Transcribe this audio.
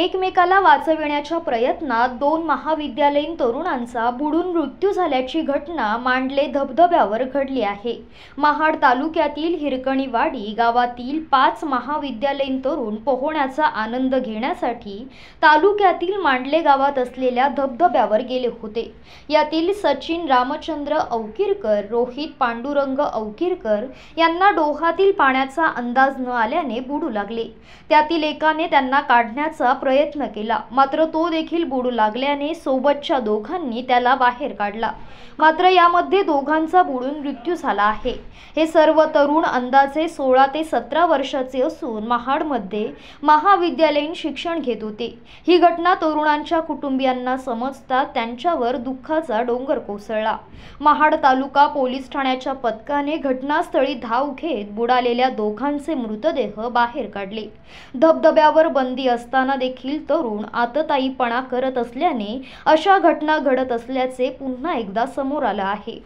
एकमेकाला वाचविण्याच्या प्रयत्नात दोन महाविद्यालयीन तरुणांचा बुडून मृत्यू झाल्याची घटना मांडले धबधब्यावर घडली आहे महाड तालुक्यातील हिरकणीवाडी गावातील पाच महाविद्यालयीन तरुण पोहण्याचा आनंद घेण्यासाठी तालुक्यातील मांडले गावात असलेल्या धबधब्यावर गेले होते यातील सचिन रामचंद्र अवकिरकर रोहित पांडुरंग अवकिरकर यांना डोहातील पाण्याचा अंदाज न आल्याने बुडू लागले त्यातील एकाने त्यांना काढण्याचा प्रयत्न केला मात्र तो देखील बुडू लागल्याने सोबतच्या दोघांनी त्याला बाहेर काढला मात्र यामध्ये दोघांचा बुडून मृत्यू झाला आहे हे सर्व तरुण अंदाजे सोळा ते सतरा वर्षाचे असून महाडमध्ये महाविद्यालयीन शिक्षण घेत होते ही घटना तरुणांच्या कुटुंबियांना समजता त्यांच्यावर दुःखाचा डोंगर कोसळला महाड तालुका पोलीस ठाण्याच्या पथकाने घटनास्थळी धाव घेत बुडालेल्या दोघांचे मृतदेह बाहेर काढले धबधब्यावर बंदी असताना देखील देखील तरुण आतताईपणा करत असल्याने अशा घटना घडत असल्याचे पुन्हा एकदा समोर आलं आहे